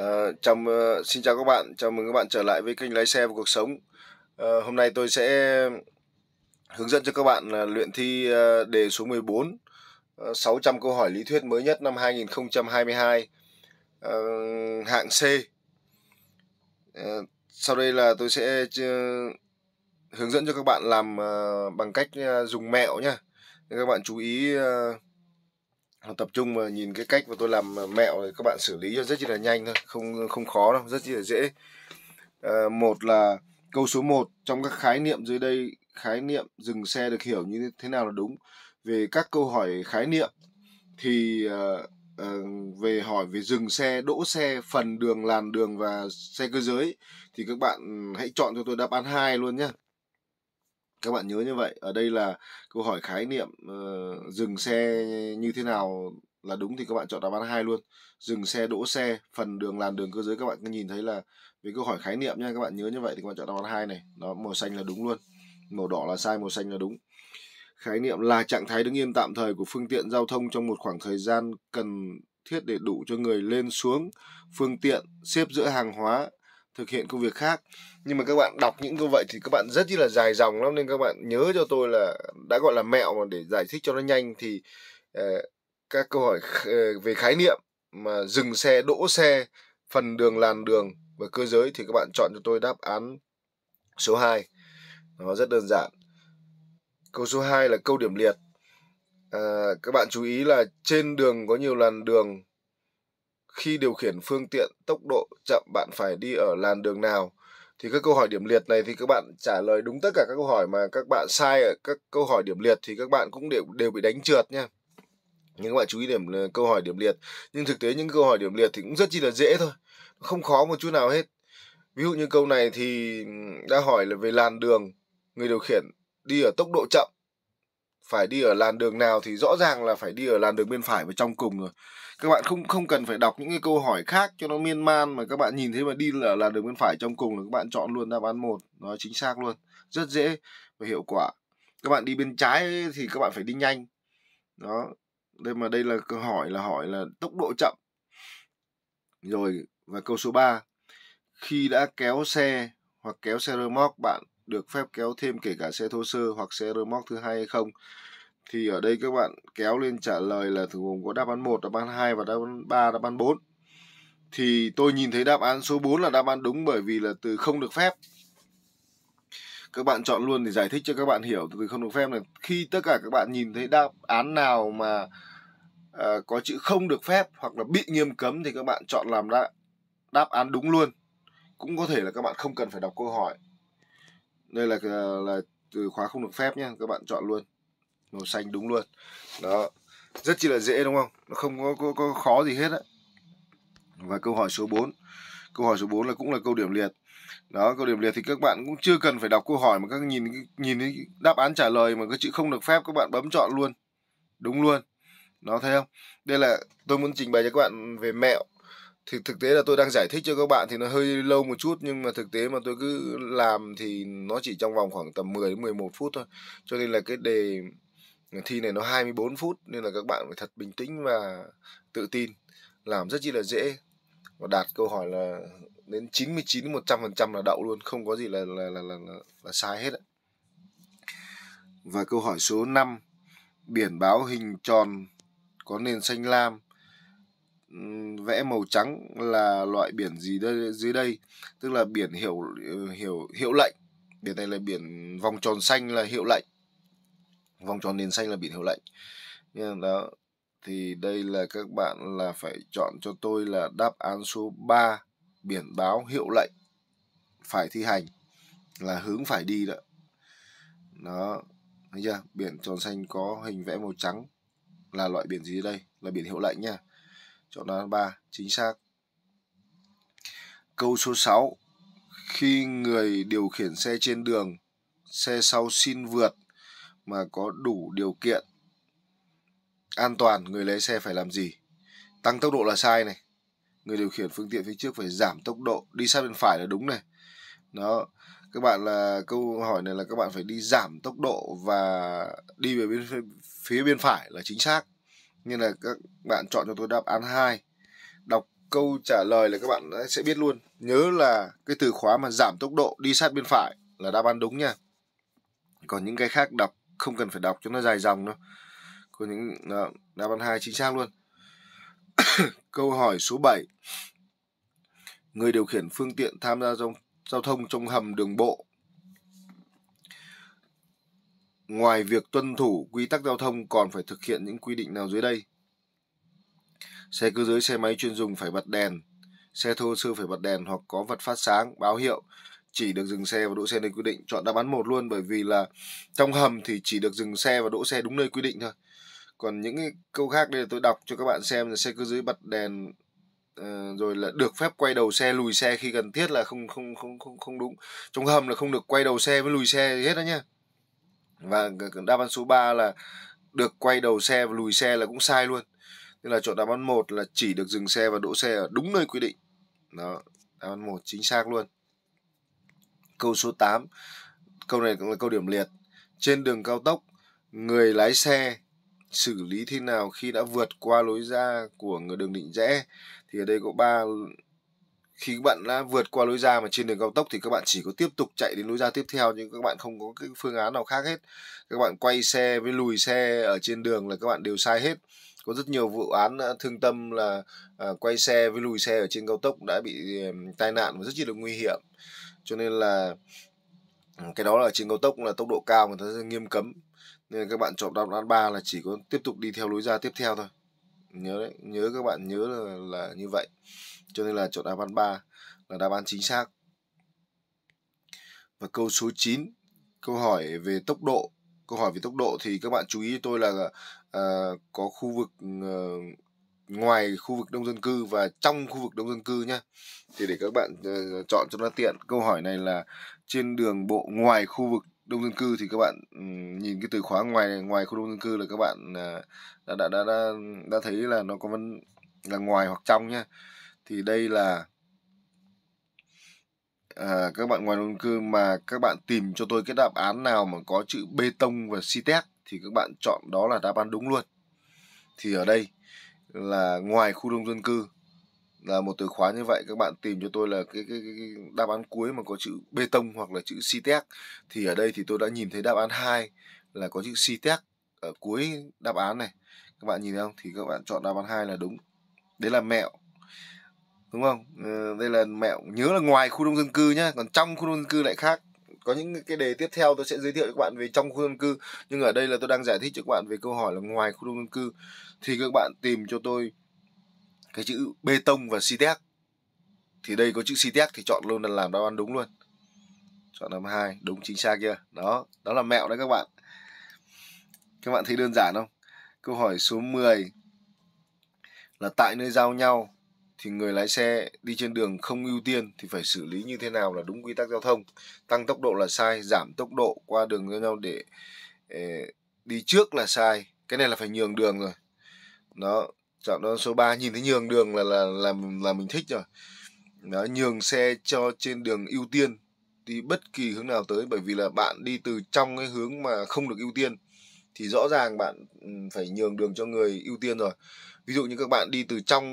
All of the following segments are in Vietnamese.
À, trong uh, xin chào các bạn, chào mừng các bạn trở lại với kênh lái xe và cuộc sống. À, hôm nay tôi sẽ hướng dẫn cho các bạn là luyện thi uh, đề số 14 uh, 600 câu hỏi lý thuyết mới nhất năm 2022 uh, ờ, hạng C. Uh, sau đây là tôi sẽ uh, hướng dẫn cho các bạn làm uh, bằng cách uh, dùng mẹo nhá. Các bạn chú ý uh, tập trung mà nhìn cái cách mà tôi làm ờ, mẹo thì các bạn xử lý cho rất là nhanh thôi không không khó đâu rất chi là dễ à, một là câu số 1 trong các khái niệm dưới đây khái niệm dừng xe được hiểu như thế nào là đúng về các câu hỏi khái niệm thì uh, uh, về hỏi về dừng xe đỗ xe phần đường làn đường và xe cơ giới thì các bạn hãy chọn cho tôi đáp án hai luôn nhé các bạn nhớ như vậy ở đây là câu hỏi khái niệm uh, dừng xe như thế nào là đúng thì các bạn chọn đáp án hai luôn dừng xe đỗ xe phần đường làn đường cơ giới các bạn nhìn thấy là với câu hỏi khái niệm nha các bạn nhớ như vậy thì các bạn chọn đáp án hai này nó màu xanh là đúng luôn màu đỏ là sai màu xanh là đúng khái niệm là trạng thái đứng yên tạm thời của phương tiện giao thông trong một khoảng thời gian cần thiết để đủ cho người lên xuống phương tiện xếp giữa hàng hóa thực hiện công việc khác nhưng mà các bạn đọc những câu vậy thì các bạn rất là dài dòng lắm nên các bạn nhớ cho tôi là đã gọi là mẹo mà để giải thích cho nó nhanh thì uh, các câu hỏi uh, về khái niệm mà dừng xe đỗ xe phần đường làn đường và cơ giới thì các bạn chọn cho tôi đáp án số 2 nó rất đơn giản câu số 2 là câu điểm liệt à, các bạn chú ý là trên đường có nhiều làn đường khi điều khiển phương tiện tốc độ chậm bạn phải đi ở làn đường nào thì các câu hỏi điểm liệt này thì các bạn trả lời đúng tất cả các câu hỏi mà các bạn sai ở các câu hỏi điểm liệt thì các bạn cũng đều đều bị đánh trượt nha nhưng các bạn chú ý điểm ờ, câu hỏi điểm liệt nhưng thực tế những câu hỏi điểm liệt thì cũng rất chi là dễ thôi không khó một chút nào hết ví dụ như câu này thì ừ, đã hỏi là về làn đường người điều khiển đi ở tốc độ chậm phải đi ở làn đường nào thì rõ ràng là phải đi ở làn đường bên phải và trong cùng rồi các bạn không không cần phải đọc những cái câu hỏi khác cho nó miên man mà các bạn nhìn thấy mà đi là là đường bên phải trong cùng là các bạn chọn luôn đáp án một nó chính xác luôn rất dễ và hiệu quả các bạn đi bên trái thì các bạn phải đi nhanh đó đây mà đây là câu hỏi là hỏi là tốc độ chậm rồi và câu số 3 khi đã kéo xe hoặc kéo xe rơ móc bạn được phép kéo thêm kể cả xe thô sơ hoặc xe rơ móc thứ hai hay không thì ở đây các bạn kéo lên trả lời là thường gồm có đáp án 1, đáp án 2 và đáp án 3, đáp án 4. Thì tôi nhìn thấy đáp án số 4 là đáp án đúng bởi vì là từ không được phép. Các bạn chọn luôn để giải thích cho các bạn hiểu từ không được phép là khi tất cả các bạn nhìn thấy đáp án nào mà à, có chữ không được phép hoặc là bị nghiêm cấm thì các bạn chọn làm đáp, đáp án đúng luôn. Cũng có thể là các bạn không cần phải đọc câu hỏi. Đây là à, là từ khóa không được phép nhé, các bạn chọn luôn màu xanh đúng luôn đó rất chỉ là dễ đúng không nó không có, có, có khó gì hết á và câu hỏi số 4 câu hỏi số 4 là cũng là câu điểm liệt đó câu điểm liệt thì các bạn cũng chưa cần phải đọc câu hỏi mà các nhìn nhìn đáp án trả lời mà cái chữ không được phép các bạn bấm chọn luôn đúng luôn nó thấy không đây là tôi muốn trình bày cho các bạn về mẹo thì thực tế là tôi đang giải thích cho các bạn thì nó hơi lâu một chút nhưng mà thực tế mà tôi cứ làm thì nó chỉ trong vòng khoảng tầm 10 đến 11 phút thôi cho nên là cái đề thi này nó 24 phút nên là các bạn phải thật bình tĩnh và tự tin làm rất chi là dễ và đạt câu hỏi là đến 99 100% là đậu luôn không có gì là là là là, là, là sai hết ạ. Và câu hỏi số 5 biển báo hình tròn có nền xanh lam vẽ màu trắng là loại biển gì đây, dưới đây tức là biển hiệu hiệu hiệu lệnh biển này là biển vòng tròn xanh là hiệu lệnh vòng tròn nền xanh là biển hiệu lệnh đó thì đây là các bạn là phải chọn cho tôi là đáp án số 3 biển báo hiệu lệnh phải thi hành là hướng phải đi đó đó thấy chưa biển tròn xanh có hình vẽ màu trắng là loại biển gì đây là biển hiệu lệnh nha chọn đáp án 3 chính xác câu số 6 khi người điều khiển xe trên đường xe sau xin vượt mà có đủ điều kiện an toàn người lái xe phải làm gì tăng tốc độ là sai này người điều khiển phương tiện phía trước phải giảm tốc độ đi sát bên phải là đúng này đó các bạn là câu hỏi này là các bạn phải đi giảm tốc độ và đi về bên phía bên phải là chính xác nên là các bạn chọn cho tôi đáp án 2 đọc câu trả lời là các bạn sẽ biết luôn nhớ là cái từ khóa mà giảm tốc độ đi sát bên phải là đáp án đúng nha còn những cái khác đọc không cần phải đọc cho nó dài dòng đâu có những đó, ờ, đáp án hai chính xác luôn câu hỏi số 7 người điều khiển phương tiện tham gia giao, giao thông trong hầm đường bộ ngoài việc tuân thủ quy tắc giao thông còn phải thực hiện những quy định nào dưới đây xe cơ giới xe máy chuyên dùng phải bật đèn xe thô sơ phải bật đèn hoặc có vật phát sáng báo hiệu chỉ được dừng xe và đỗ xe nơi quy định chọn đáp án một luôn bởi vì là trong hầm thì chỉ được dừng xe và đỗ xe đúng nơi quy định thôi còn những cái câu khác đây là tôi đọc cho các bạn xem là xe cơ giới bật đèn Uh, rồi là được phép quay đầu xe lùi xe khi cần thiết là không không không không không đúng trong hầm là không được quay đầu xe với lùi xe gì hết đó nha và đáp án số 3 là được quay đầu xe và lùi xe là cũng sai luôn tức là chọn đáp án một là chỉ được dừng xe và đỗ xe ở đúng nơi quy định đó đáp án một chính xác luôn Câu số 8. Câu này cũng là câu điểm liệt. Trên đường cao tốc, người lái xe xử lý thế nào khi đã vượt qua lối ra của người đường định rẽ? Thì ở đây có ba khi các bạn đã vượt qua lối ra mà trên đường cao tốc thì các bạn chỉ có tiếp tục chạy đến lối ra tiếp theo nhưng các bạn không có cái phương án nào khác hết các bạn quay xe với lùi xe ở trên đường là các bạn đều sai hết có rất nhiều vụ án à, thương tâm là à, quay xe với lùi xe ở trên cao tốc đã bị tai nạn và rất là nguy hiểm cho nên là ừ, cái đó là trên cao tốc là tốc độ cao người ta sẽ nghiêm cấm nên các bạn chọn đáp án ba là chỉ có tiếp tục đi theo lối ra tiếp theo thôi nhớ đấy nhớ các bạn nhớ là, là như vậy cho nên là chọn đáp án ba là đáp án chính xác và câu số 9 câu hỏi về tốc độ câu hỏi về tốc độ thì các bạn chú ý tôi là uh, có khu vực uh, ngoài khu vực đông dân cư và trong khu vực đông dân cư nhé thì để các bạn ờ, chọn cho nó tiện câu hỏi này là trên đường bộ ngoài khu vực đông dân cư thì các bạn nhìn cái từ khóa ngoài ngoài khu đông dân cư là các bạn ờ, đã, đã đã đã đã thấy là nó có vấn là ngoài hoặc trong nhé thì đây là à, các bạn ngoài dân cư mà các bạn tìm cho tôi cái đáp án nào mà có chữ bê tông và citex thì các bạn chọn đó là đáp án đúng luôn thì ở đây là ngoài khu đông dân cư là một từ khóa như vậy các bạn tìm cho tôi là cái cái, cái đáp án cuối mà có chữ bê tông hoặc là chữ citec thì ở đây thì tôi đã nhìn thấy đáp án 2 là có chữ citec ở cuối đáp án này các bạn nhìn thấy không thì các bạn chọn đáp án 2 là đúng đấy là mẹo đúng không ờ, đây là mẹo nhớ là ngoài khu đông dân cư nhá còn trong khu đông dân cư lại khác có những cái đề tiếp theo tôi sẽ giới thiệu các bạn về trong khu dân cư nhưng ở đây là tôi đang giải thích cho các bạn về câu hỏi là ngoài khu dân cư thì các bạn tìm cho tôi cái chữ bê tông và Citec thì đây có chữ Citec thì chọn luôn là làm đáp án đúng luôn chọn năm hai đúng chính xác kia đó đó là mẹo đấy các bạn các bạn thấy đơn giản không câu hỏi số 10 là tại nơi giao nhau thì người lái xe đi trên đường không ưu tiên thì phải xử lý như thế nào là đúng quy tắc giao thông tăng tốc độ là sai giảm tốc độ qua đường giao nhau để eh, đi trước là sai cái này là phải nhường đường rồi đó chọn đó số 3 nhìn thấy nhường đường là là là là mình thích rồi đó nhường xe cho trên đường ưu tiên đi bất kỳ hướng nào tới bởi vì là bạn đi từ trong cái hướng mà không được ưu tiên thì rõ ràng bạn ừ, phải nhường đường cho người ưu tiên rồi ví dụ như các bạn đi từ trong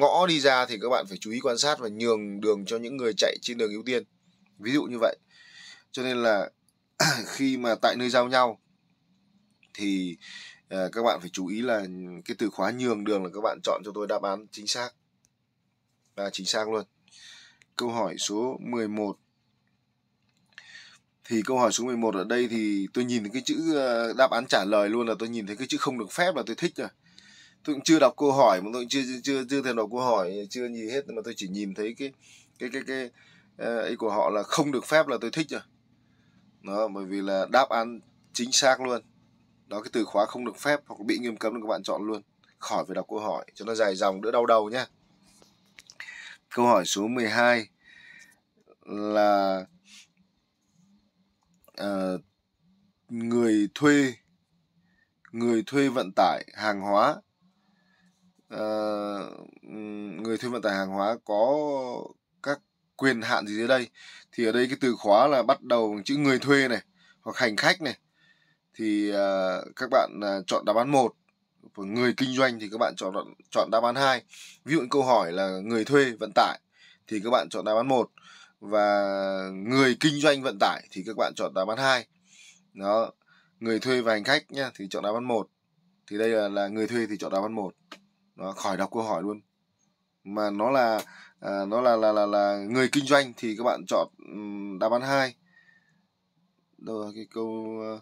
ngõ đi ra thì các bạn phải chú ý quan sát và nhường đường cho những người chạy trên đường ưu tiên ví dụ như vậy cho nên là khi mà tại nơi giao nhau thì ờ, các bạn phải chú ý là cái từ khóa nhường đường là các bạn chọn cho tôi đáp án chính xác và chính xác luôn câu hỏi số 11 thì câu hỏi số 11 ở đây thì tôi nhìn thấy cái chữ ờ, đáp án trả lời luôn là tôi nhìn thấy cái chữ không được phép là tôi thích rồi tôi cũng chưa đọc câu hỏi mà tôi cũng chưa chưa chưa, chưa thèm đọc câu hỏi chưa gì hết mà tôi chỉ nhìn thấy cái cái cái cái ờ, ý của họ là không được phép là tôi thích rồi đó bởi vì là đáp án chính xác luôn đó cái từ khóa không được phép hoặc bị nghiêm cấm là các bạn chọn luôn khỏi phải đọc câu hỏi cho nó dài dòng đỡ đau đầu nhé câu hỏi số 12 là uh, người thuê người thuê vận tải hàng hóa Ờ, người thuê vận tải hàng hóa có các quyền hạn gì dưới đây thì ở đây cái từ khóa là bắt đầu bằng chữ người thuê này hoặc hành khách này thì uh, các bạn uh, chọn đáp án một của người kinh doanh thì các bạn chọn chọn đáp án hai ví dụ câu hỏi là người thuê vận tải thì các bạn chọn đáp án một và người kinh doanh vận tải thì các bạn chọn đáp án hai đó người thuê và hành khách nhá thì chọn đáp án một thì đây là, là người thuê thì chọn đáp án một đó, khỏi đọc câu hỏi luôn mà nó là à, nó là, là là là người kinh doanh thì các bạn chọn đáp án hai đâu rồi cái câu ờ,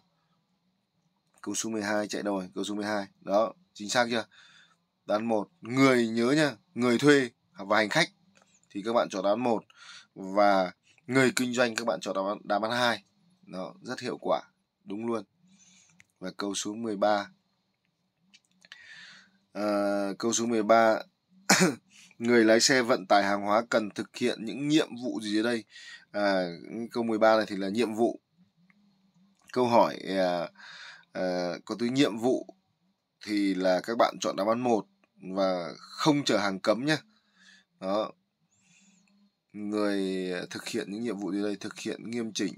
câu số 12 chạy đâu rồi câu số 12 đó chính xác chưa đáp án một người nhớ nha người thuê và hành khách thì các bạn chọn đáp án một và người kinh doanh các bạn chọn đáp án đáp án hai nó rất hiệu quả đúng luôn và câu số 13 Ờ, câu số 13 người lái xe vận tải hàng hóa cần thực hiện những nhiệm vụ gì dưới đây à, câu 13 này thì là nhiệm vụ câu hỏi à, à, có từ nhiệm vụ thì là các bạn chọn đáp án một và không chở hàng cấm nhé đó người thực hiện những nhiệm vụ gì đây thực hiện nghiêm chỉnh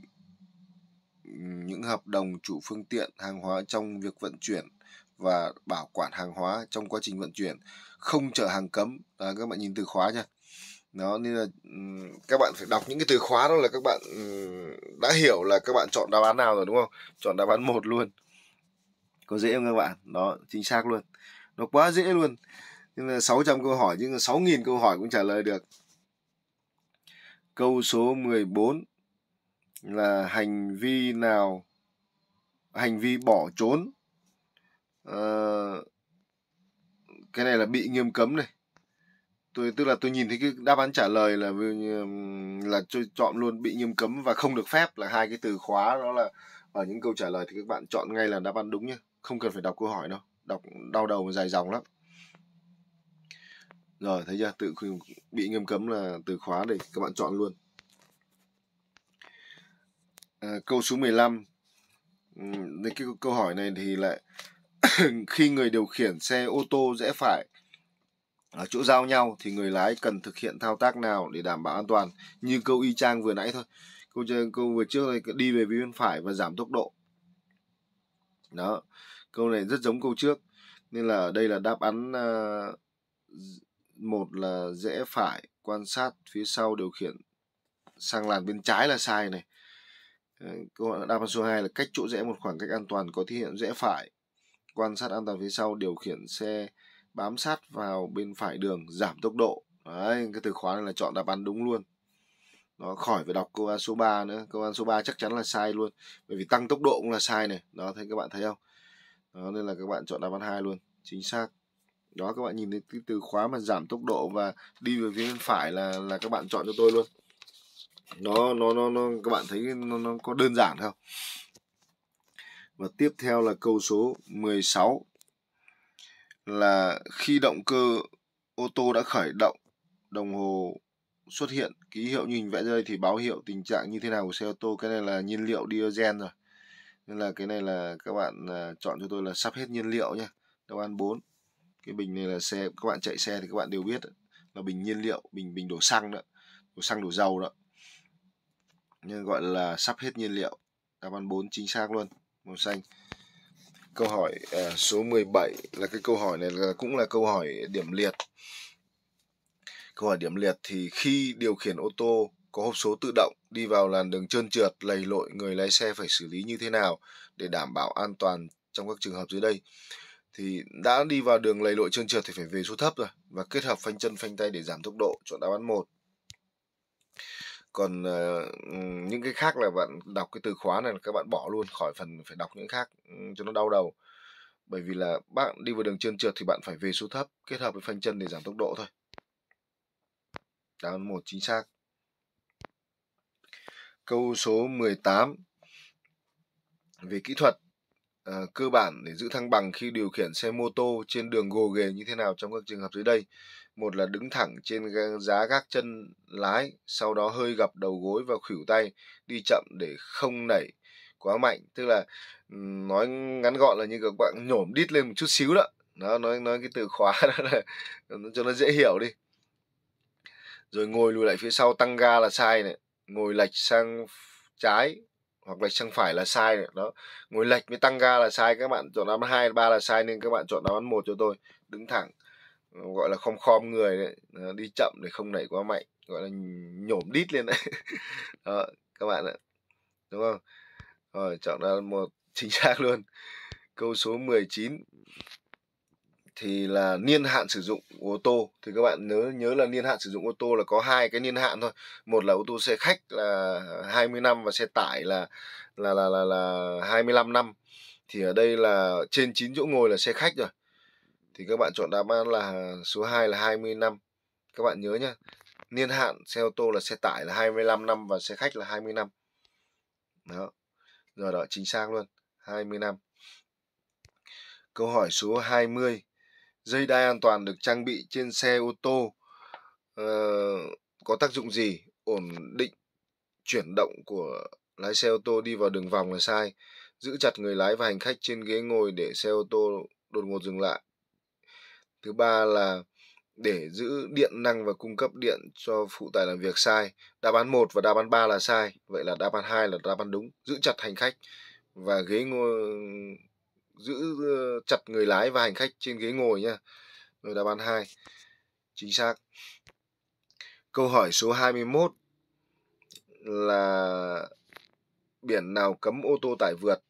những hợp đồng chủ phương tiện hàng hóa trong việc vận chuyển và bảo quản hàng hóa trong quá trình vận chuyển không chở hàng cấm à, các bạn nhìn từ khóa nha nó nên là các bạn phải đọc những cái từ khóa đó là các bạn đã hiểu là các bạn chọn đáp án nào rồi đúng không chọn đáp án một luôn có dễ không các bạn đó chính xác luôn nó quá dễ luôn nhưng là 600 câu hỏi nhưng là 6 nghìn câu hỏi cũng trả lời được câu số 14 là hành vi nào hành vi bỏ trốn Ờ, cái này là bị nghiêm cấm này tôi tức là tôi nhìn thấy cái đáp án trả lời là là tôi chọn luôn bị nghiêm cấm và không được phép là hai cái từ khóa đó là ở những câu trả lời thì các bạn chọn ngay là đáp án đúng nhá, không cần phải đọc câu hỏi đâu đọc đau đầu và dài dòng lắm rồi thấy chưa tự bị nghiêm cấm là từ khóa để các bạn chọn luôn à, câu số 15 lăm cái câu hỏi này thì lại khi người điều khiển xe ô tô rẽ phải ở chỗ giao nhau thì người lái cần thực hiện thao tác nào để đảm bảo an toàn như câu y chang vừa nãy thôi câu câu vừa trước này đi về phía bên phải và giảm tốc độ đó câu này rất giống câu trước nên là đây là đáp án uh, một là rẽ phải quan sát phía sau điều khiển sang làn bên trái là sai này ờ, câu đáp án số 2 là cách chỗ rẽ một khoảng cách an toàn có thể hiện rẽ phải quan sát an toàn phía sau điều khiển xe bám sát vào bên phải đường giảm tốc độ đấy cái từ khóa này là chọn đáp án đúng luôn nó khỏi phải đọc câu an số 3 nữa câu an số 3 chắc chắn là sai luôn bởi vì tăng tốc độ cũng là sai này đó thấy các bạn thấy không đó, nên là các bạn chọn đáp án hai luôn chính xác đó các bạn nhìn thấy cái từ khóa mà giảm tốc độ và đi về phía bên phải là là các bạn chọn cho tôi luôn nó nó nó, nó các bạn thấy nó, nó có đơn giản không và tiếp theo là câu số 16 là khi động cơ ô tô đã khởi động, đồng hồ xuất hiện ký hiệu như hình vẽ đây thì báo hiệu tình trạng như thế nào của xe ô tô. Cái này là nhiên liệu diesel rồi. Nên là cái này là các bạn à, chọn cho tôi là sắp hết nhiên liệu nhé. Đáp án 4. Cái bình này là xe các bạn chạy xe thì các bạn đều biết là bình nhiên liệu, bình bình đổ xăng đó, đổ xăng đổ dầu đó. Nên gọi là sắp hết nhiên liệu. Đáp án 4 chính xác luôn màu xanh câu hỏi uh, số 17 là cái câu hỏi này là cũng là câu hỏi điểm liệt câu hỏi điểm liệt thì khi điều khiển ô tô có hộp số tự động đi vào làn đường trơn trượt lầy lội người lái xe phải xử lý như thế nào để đảm bảo an toàn trong các trường hợp dưới đây thì đã đi vào đường lầy lội trơn trượt thì phải về số thấp rồi và kết hợp phanh chân phanh tay để giảm tốc độ chọn đáp án một còn uh, những cái khác là bạn đọc cái từ khóa này là các bạn bỏ luôn khỏi phần phải đọc những khác cho nó đau đầu bởi vì là bạn đi vào đường trơn trượt thì bạn phải về số thấp kết hợp với phanh chân để giảm tốc độ thôi đáp án một chính xác câu số 18 về kỹ thuật Ờ, cơ bản để giữ thăng bằng khi điều khiển xe mô tô trên đường gồ ghề như thế nào trong các trường hợp dưới đây. Một là đứng thẳng trên giá gác chân lái, sau đó hơi gập đầu gối và khuỷu tay, đi chậm để không nảy quá mạnh. Tức là nói ngắn gọn là như các bạn nhổm đít lên một chút xíu đó. nó nói nói cái từ khóa đó là cho nó dễ hiểu đi. Rồi ngồi lùi lại phía sau tăng ga là sai này, ngồi lệch sang trái hoặc lệch sang phải là sai đó ngồi lệch với tăng ga là sai các bạn chọn đáp án hai ba là sai nên các bạn chọn đáp án một cho tôi đứng thẳng ờ, gọi là không khom người đấy ờ, đi chậm để không đẩy quá mạnh gọi là nhổm đít lên đấy đó, các bạn ạ đúng không rồi chọn đáp án một chính xác luôn câu số 19 thì là niên hạn sử dụng ô tô thì các bạn nhớ nhớ là niên hạn sử dụng ô tô là có hai cái niên hạn thôi một là ô tô xe khách là 20 năm và xe tải là là là là, là 25 năm thì ở đây là trên 9 chỗ ngồi là xe khách rồi thì các bạn chọn đáp án là số 2 là 20 năm các bạn nhớ nhá niên hạn xe ô tô là xe tải là 25 năm và xe khách là 20 năm đó rồi đó chính xác luôn 20 năm câu hỏi số 20 dây đai an toàn được trang bị trên xe ô tô uh, có tác dụng gì ổn định chuyển động của lái xe ô tô đi vào đường vòng là sai giữ chặt người lái và hành khách trên ghế ngồi để xe ô tô đột ngột dừng lại thứ ba là để giữ điện năng và cung cấp điện cho phụ tải làm việc sai đáp án 1 và đáp án 3 là sai vậy là đáp án 2 là đáp án đúng giữ chặt hành khách và ghế ngồi giữ chặt người lái và hành khách trên ghế ngồi nha. Rồi đáp án 2. Chính xác. Câu hỏi số 21 là biển nào cấm ô tô tải vượt?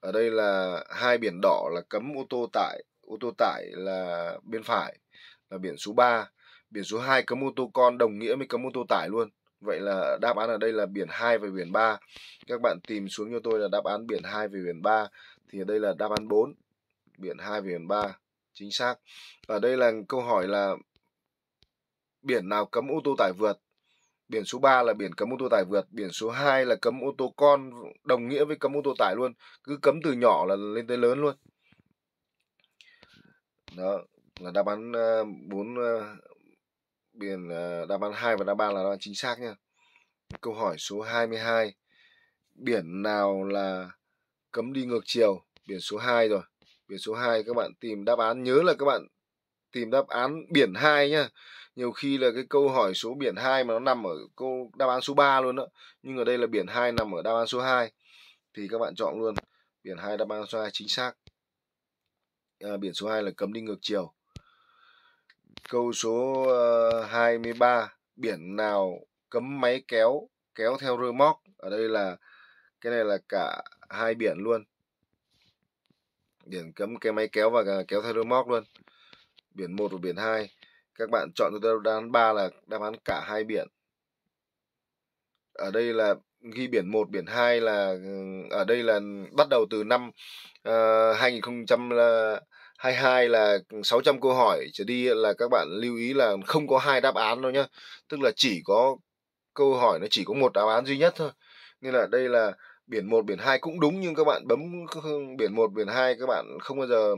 Ở đây là hai biển đỏ là cấm ô tô tải, ô tô tải là bên phải là biển số 3, biển số 2 cấm ô tô con đồng nghĩa với cấm ô tô tải luôn. Vậy là đáp án ở đây là biển 2 và biển 3. Các bạn tìm xuống cho tôi là đáp án biển 2 và biển 3 thì ở đây là đáp án 4 biển 2 và biển 3 chính xác ở đây là câu hỏi là biển nào cấm ô tô tải vượt biển số 3 là biển cấm ô tô tải vượt biển số 2 là cấm ô tô con đồng nghĩa với cấm ô tô tải luôn cứ cấm từ nhỏ là lên tới lớn luôn đó là đáp án 4 ờ, ờ, biển ờ, đáp án 2 và đáp án 3 là đáp án chính xác nha câu hỏi số 22 biển nào là cấm đi ngược chiều biển số 2 rồi biển số 2 các bạn tìm đáp án nhớ là các bạn tìm đáp án biển 2 nhá nhiều khi là cái câu hỏi số biển 2 mà nó nằm ở câu đáp án số 3 luôn đó nhưng ở đây là biển 2 nằm ở đáp án số 2 thì các bạn chọn luôn biển 2 đáp án số 2 chính xác à, biển số 2 là cấm đi ngược chiều câu số uh, ờ, 23 biển nào cấm máy kéo kéo theo rơ móc ở đây là cái này là cả hai biển luôn biển cấm cái máy kéo và kéo theo móc luôn biển 1 và biển 2 các bạn chọn cho tôi đáp án 3 là đáp án cả hai biển ở đây là ghi biển 1 biển 2 là ở đây là bắt đầu từ năm uh, ờ, 2022 ờ, là 600 câu hỏi trở đi là các bạn lưu ý là không có hai đáp án đâu nhá tức là chỉ có câu hỏi nó chỉ có một đáp án duy nhất thôi nên là đây là biển 1 biển 2 cũng đúng nhưng các bạn bấm biển 1 biển 2 các bạn không bao giờ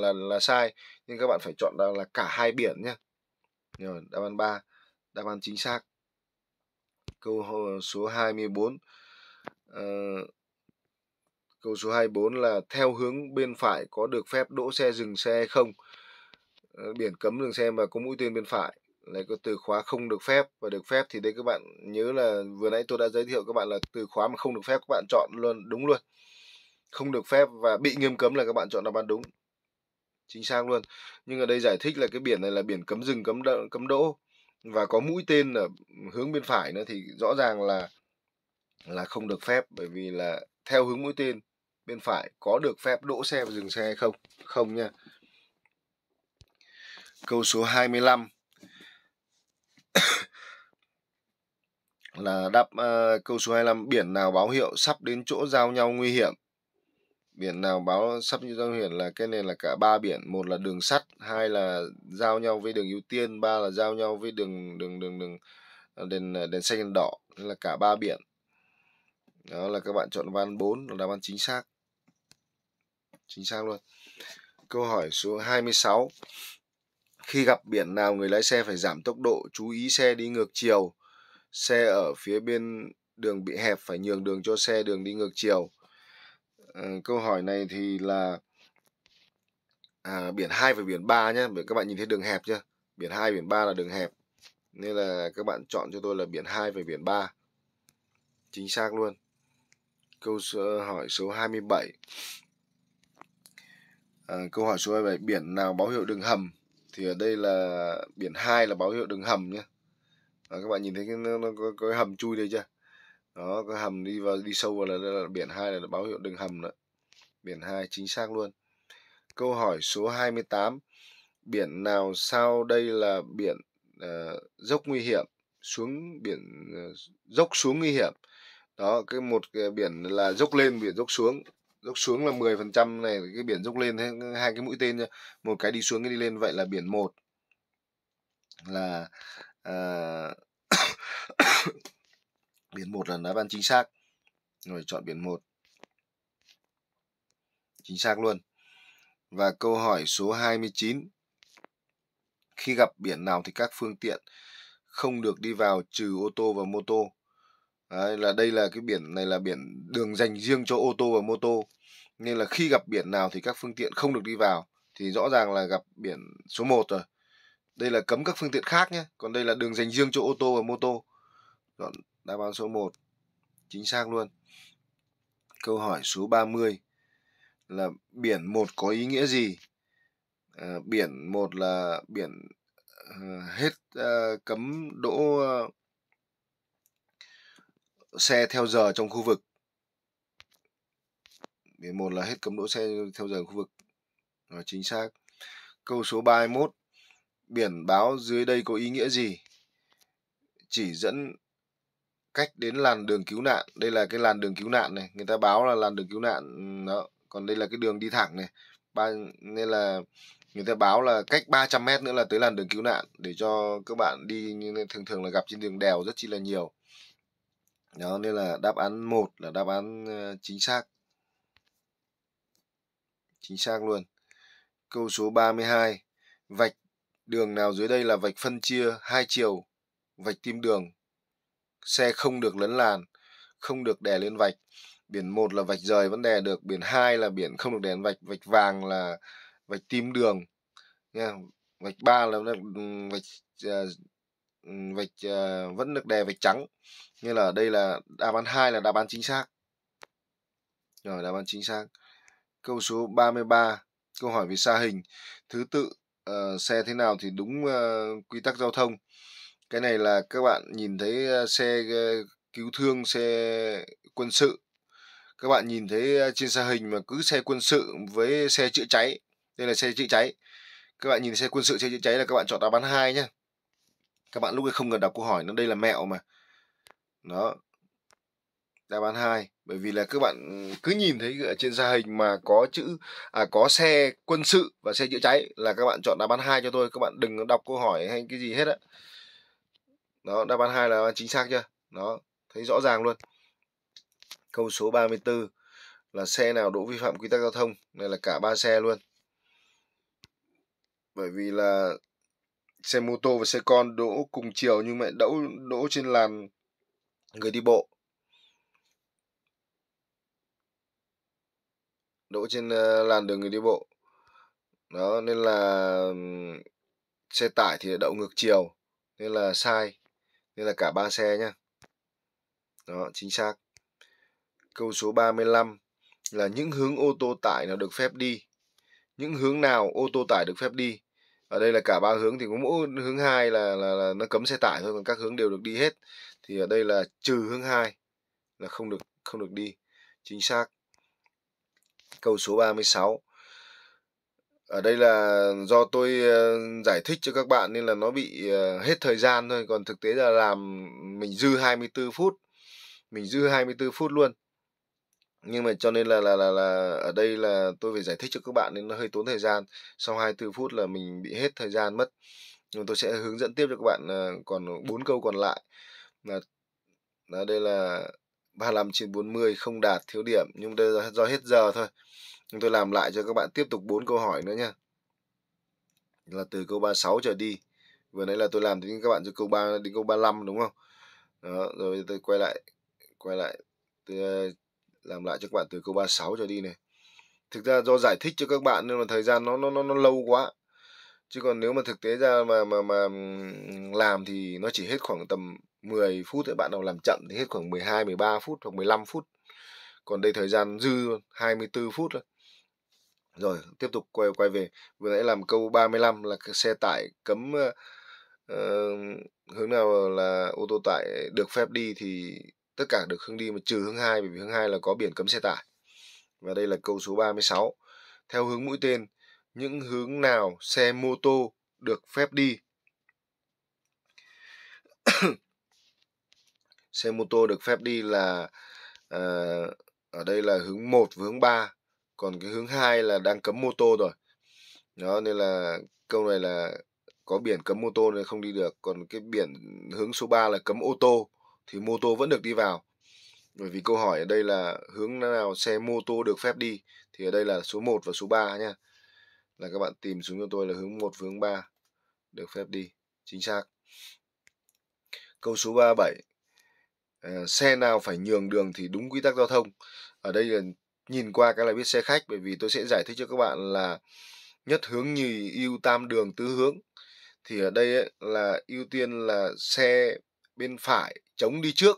là là sai nhưng các bạn phải chọn là, là cả hai biển nhé rồi đáp án 3 đáp án chính xác câu số 24 à, ờ, câu số 24 là theo hướng bên phải có được phép đỗ xe dừng xe hay không à, biển cấm dừng xe mà có mũi tên bên phải là cái từ khóa không được phép và được phép thì đây các bạn nhớ là vừa nãy tôi đã giới thiệu các bạn là từ khóa mà không được phép các bạn chọn luôn đúng luôn không được phép và bị nghiêm cấm là các bạn chọn đáp án đúng chính xác luôn nhưng ở đây giải thích là cái biển này là biển cấm dừng cấm đỗ, cấm đỗ và có mũi tên ở hướng bên phải nữa thì rõ ràng là là không được phép bởi vì là theo hướng mũi tên bên phải có được phép đỗ xe và dừng xe hay không không nha câu số 25 là đáp uh, câu số 25 biển nào báo hiệu sắp đến chỗ giao nhau nguy hiểm biển nào báo sắp như giao hiểm là cái này là cả ba biển một là đường sắt hai là giao nhau với đường ưu tiên ba là giao nhau với đường đường đường đường ờ, đèn ờ, đèn xanh đèn đỏ nên là cả ba biển đó là các bạn chọn van 4 là đáp án chính xác chính xác luôn câu hỏi số 26 khi gặp biển nào người lái xe phải giảm tốc độ, chú ý xe đi ngược chiều. Xe ở phía bên đường bị hẹp phải nhường đường cho xe đường đi ngược chiều. Ờ, câu hỏi này thì là à, biển 2 và biển 3 nhé. Các bạn nhìn thấy đường hẹp chưa? Biển 2, biển 3 là đường hẹp. Nên là các bạn chọn cho tôi là biển 2 và biển 3. Chính xác luôn. Câu hỏi số 27. À, ờ, câu hỏi số 27. Biển nào báo hiệu đường hầm? thì ở đây là biển 2 là báo hiệu đường hầm nhé đó, các bạn nhìn thấy cái, nó, nó có, có cái hầm chui đây chưa đó cái hầm đi vào đi sâu vào là, là biển 2 là báo hiệu đường hầm nữa biển 2 chính xác luôn câu hỏi số 28 biển nào sau đây là biển uh, dốc nguy hiểm xuống biển uh, dốc xuống nguy hiểm đó cái một cái ờ, biển là dốc lên biển dốc xuống dốc xuống là 10% này cái biển dốc lên hai cái mũi tên một cái đi xuống cái đi lên vậy là biển 1 là uh, biển 1 là đáp ban chính xác rồi chọn biển 1 chính xác luôn và câu hỏi số 29 khi gặp biển nào thì các phương tiện không được đi vào trừ ô tô và mô tô Đấy, là đây là cái biển này là biển đường dành riêng cho ô tô và mô tô nên là khi gặp biển nào thì các phương tiện không được đi vào thì rõ ràng là gặp biển số 1 rồi đây là cấm các phương tiện khác nhé còn đây là đường dành riêng cho ô tô và mô tô chọn đáp án số 1 chính xác luôn câu hỏi số 30 là biển một có ý nghĩa gì à, biển một là biển à, hết à, cấm đỗ à, xe theo giờ trong khu vực thì một là hết cấm đỗ xe theo giờ khu vực là chính xác câu số 31 biển báo dưới đây có ý nghĩa gì chỉ dẫn cách đến làn đường cứu nạn đây là cái làn đường cứu nạn này người ta báo là làn đường cứu nạn ừ, đó còn đây là cái đường đi thẳng này ba nên là người ta báo là cách 300 mét nữa là tới làn đường cứu nạn để cho các bạn đi thường thường là gặp trên đường đèo rất chi là nhiều đó nên là đáp án một là đáp án ờ, chính xác chính xác luôn. Câu số 32, vạch đường nào dưới đây là vạch phân chia hai chiều, vạch tim đường. Xe không được lấn làn, không được đè lên vạch. Biển 1 là vạch rời vẫn đè được, biển 2 là biển không được đè lên vạch, vạch vàng là vạch tim đường. Nha, vạch 3 là vạch vạch ờ, ờ, vẫn được đè vạch trắng như là đây là đáp án hai là đáp án chính xác rồi đáp án chính xác Câu số 33, câu hỏi về xa hình, thứ tự uh, xe thế nào thì đúng uh, quy tắc giao thông. Cái này là các bạn nhìn thấy uh, xe uh, cứu thương, xe quân sự. Các bạn nhìn thấy uh, trên xa hình mà cứ xe quân sự với xe chữa cháy, đây là xe chữa cháy. Các bạn nhìn xe quân sự, xe chữa cháy là các bạn chọn đáp án hai nhé. Các bạn lúc ấy không cần đọc câu hỏi nó đây là mẹo mà. Đó, đáp án 2 bởi vì là các bạn ừ, cứ nhìn thấy ở trên gia hình mà có chữ à có xe quân sự và xe chữa cháy là các bạn chọn đáp án 2 cho tôi các bạn đừng đọc câu hỏi hay cái gì hết á đó đáp án 2 là chính xác chưa đó thấy rõ ràng luôn câu số 34 là xe nào đỗ vi phạm quy tắc giao thông Đây là cả ba xe luôn bởi vì là xe mô tô và xe con đỗ cùng chiều nhưng mà đỗ đỗ trên làn người đi bộ đỗ trên ờ, làn đường người đi bộ đó nên là xe tải thì đậu ngược chiều nên là sai nên là cả ba xe nhá đó chính xác câu số 35 là những hướng ô tô tải nào được phép đi những hướng nào ô tô tải được phép đi ở đây là cả ba hướng thì có mỗi hướng hai là, là là nó cấm xe tải thôi còn các hướng đều được đi hết thì ở đây là trừ hướng hai là không được không được đi chính xác câu số 36 ở đây là do tôi ờ, giải thích cho các bạn nên là nó bị ờ, hết thời gian thôi còn thực tế là làm mình dư 24 phút mình dư 24 phút luôn nhưng mà cho nên là là là, là ở đây là tôi phải giải thích cho các bạn nên nó hơi tốn thời gian sau 24 phút là mình bị hết thời gian mất nhưng tôi sẽ hướng dẫn tiếp cho các bạn ờ, còn bốn câu còn lại là đây là 35 trên 40 không đạt thiếu điểm nhưng đây do hết giờ thôi. Chúng tôi làm lại cho các bạn tiếp tục 4 câu hỏi nữa nha. Là từ câu 36 trở đi. Vừa nãy là tôi làm đến các bạn từ câu 3 đến câu 35 đúng không? Đó, rồi tôi quay lại quay lại tôi ờ, làm lại cho các bạn từ câu 36 trở đi này. Thực ra do giải thích cho các bạn nên là thời gian nó nó nó, nó lâu quá. Chứ còn nếu mà thực tế ra mà mà mà làm thì nó chỉ hết khoảng tầm 10 phút bạn nào làm chậm thì hết khoảng 12 13 phút hoặc 15 phút còn đây thời gian dư 24 phút rồi rồi tiếp tục quay quay về vừa nãy làm câu 35 là xe tải cấm uh, hướng nào là ô tô tải được phép đi thì tất cả được hướng đi mà trừ hướng hai bởi vì hướng hai là có biển cấm xe tải và đây là câu số 36 theo hướng mũi tên những hướng nào xe mô tô được phép đi xe mô tô được phép đi là à, ở đây là hướng 1 và hướng 3 còn cái hướng 2 là đang cấm mô tô rồi đó nên là câu này là có biển cấm mô tô nên không đi được còn cái biển hướng số 3 là cấm ô tô thì mô tô vẫn được đi vào bởi vì câu hỏi ở đây là hướng nào xe mô tô được phép đi thì ở đây là số 1 và số 3 nhá là các bạn tìm xuống cho tôi là hướng 1 và hướng 3 được phép đi chính xác câu số 37 Ờ, xe nào phải nhường đường thì đúng quy tắc giao thông ở đây là nhìn qua cái là biết xe khách bởi vì tôi sẽ giải thích cho các bạn là nhất hướng nhì ưu tam đường tứ hướng thì ở đây ấy, là ưu tiên là xe bên phải chống đi trước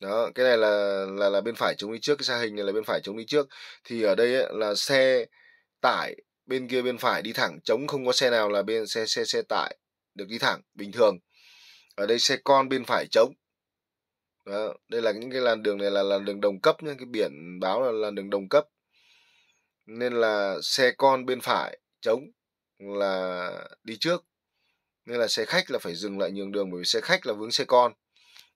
đó cái này là là là bên phải chống đi trước cái xa hình này là bên phải chống đi trước thì ở đây ấy, là xe tải bên kia bên phải đi thẳng chống không có xe nào là bên xe xe xe tải được đi thẳng bình thường ở đây xe con bên phải chống đó. đây là những cái làn đường này là làn đường đồng cấp nhé cái biển báo là làn đường đồng cấp nên là xe con bên phải trống là đi trước nên là xe khách là phải dừng lại nhường đường bởi vì xe khách là vướng xe con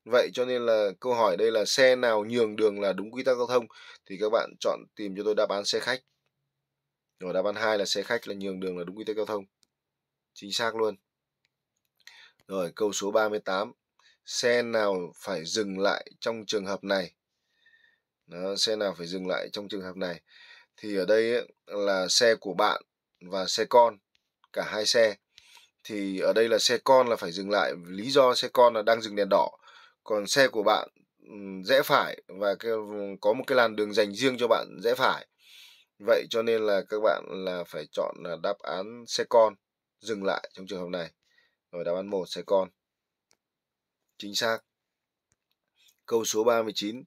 vậy cho nên là câu hỏi đây là xe nào nhường đường là đúng quy tắc giao thông thì các bạn chọn tìm cho tôi đáp án xe khách rồi đáp án hai là xe khách là nhường đường là đúng quy tắc giao thông chính xác luôn rồi câu số 38 xe nào phải dừng lại trong trường hợp này Đó, xe nào phải dừng lại trong trường hợp này thì ở đây ấy, là xe của bạn và xe con cả hai xe thì ở đây là xe con là phải dừng lại lý do xe con là đang dừng đèn đỏ còn xe của bạn rẽ phải và cái, có một cái làn đường dành riêng cho bạn rẽ phải vậy cho nên là các bạn là phải chọn là đáp án xe con dừng lại trong trường hợp này rồi đáp án một xe con chính xác. Câu số 39.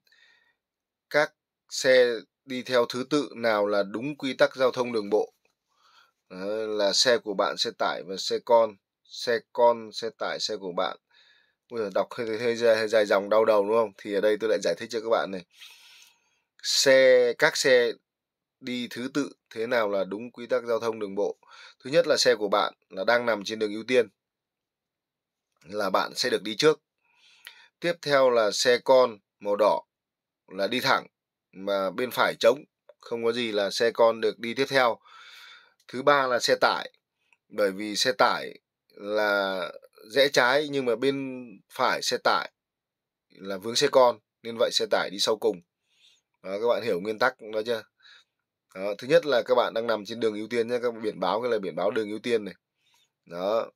Các xe đi theo thứ tự nào là đúng quy tắc giao thông đường bộ? Đó là xe của bạn, xe tải và xe con. Xe con, xe tải, xe của bạn. Bây giờ đọc hơi, hơi, hơi dài dòng đau đầu đúng không? Thì ở đây tôi lại giải thích cho các bạn này. Xe, các xe đi thứ tự thế nào là đúng quy tắc giao thông đường bộ. Thứ nhất là xe của bạn là đang nằm trên đường ưu tiên là bạn sẽ được đi trước tiếp theo là xe con màu đỏ là đi thẳng mà bên phải trống không có gì là xe con được đi tiếp theo thứ ba là xe tải bởi vì xe tải là rẽ trái nhưng mà bên phải xe tải là vướng xe con nên vậy xe tải đi sau cùng đó, các bạn hiểu nguyên tắc đó chưa đó, thứ nhất là các bạn đang nằm trên đường ưu tiên nhé các biển báo cái là biển báo đường ưu tiên này đó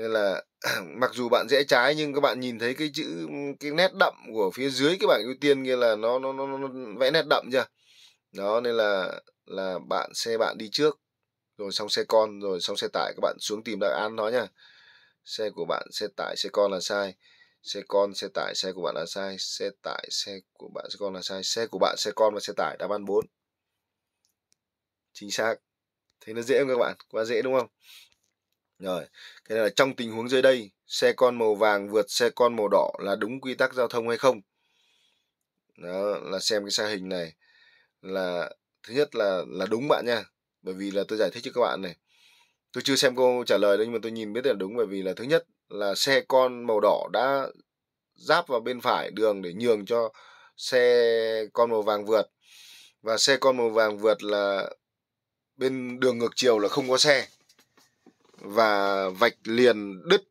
nên là mặc dù bạn rẽ trái nhưng các bạn nhìn thấy cái chữ cái nét đậm của phía dưới cái bảng ưu tiên kia là nó nó, nó nó vẽ nét đậm chưa đó nên là là bạn xe bạn đi trước rồi xong xe con rồi xong xe tải các bạn xuống tìm đáp án nó nha xe của bạn xe tải xe con là sai xe con xe tải xe của bạn là sai xe tải xe của bạn xe con là sai xe của bạn xe con và xe tải đáp án 4 chính xác thấy nó dễ không các bạn quá dễ đúng không rồi, cái này là trong tình huống dưới đây, xe con màu vàng vượt xe con màu đỏ là đúng quy tắc giao thông hay không? Đó là xem cái xe hình này là thứ nhất là là đúng bạn nha, bởi vì là tôi giải thích cho các bạn này. Tôi chưa xem câu trả lời đâu nhưng mà tôi nhìn biết là đúng bởi vì là thứ nhất là xe con màu đỏ đã giáp vào bên phải đường để nhường cho xe con màu vàng vượt và xe con màu vàng vượt là bên đường ngược chiều là không có xe và vạch liền đứt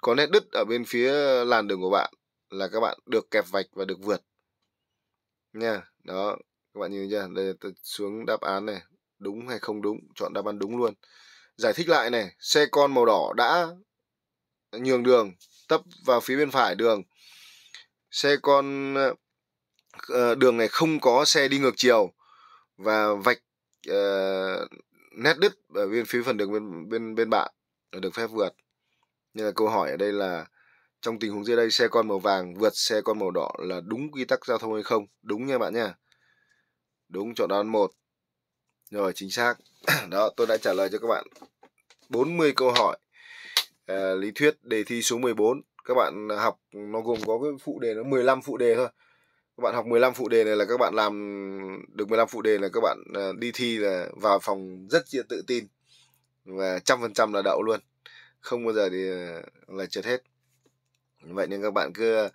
có nét đứt ở bên phía làn đường của bạn là các bạn được kẹp vạch và được vượt nha đó các bạn nhìn chưa đây tôi xuống đáp án này đúng hay không đúng chọn đáp án đúng luôn giải thích lại này xe con màu đỏ đã nhường đường tấp vào phía bên phải đường xe con ờ, đường này không có xe đi ngược chiều và vạch uh, nét đứt ở bên phía phần đường bên bên bên bạn là được phép vượt nên là câu hỏi ở đây là trong tình huống dưới đây xe con màu vàng vượt xe con màu đỏ là đúng quy tắc giao thông hay không đúng nha bạn nha đúng chọn đáp án một rồi chính xác đó tôi đã trả lời cho các bạn 40 câu hỏi à, lý thuyết đề thi số 14 các bạn học nó gồm có cái phụ đề nó 15 phụ đề thôi các bạn học 15 phụ đề này là các bạn làm được 15 phụ đề là các bạn à, đi thi là vào phòng rất tự tin và trăm phần trăm là đậu luôn không bao giờ thì ờ, là chết hết vậy nên các bạn cứ uh,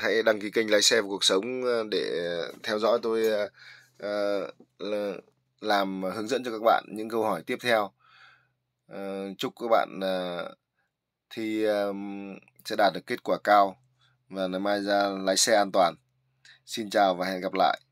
hãy đăng ký kênh lái xe và cuộc sống ờ, để theo dõi tôi uh, làm hướng dẫn cho các bạn những câu hỏi tiếp theo uh, chúc các bạn uh, thi um, sẽ đạt được kết quả cao và ngày mai ra lái xe an toàn xin chào và hẹn gặp lại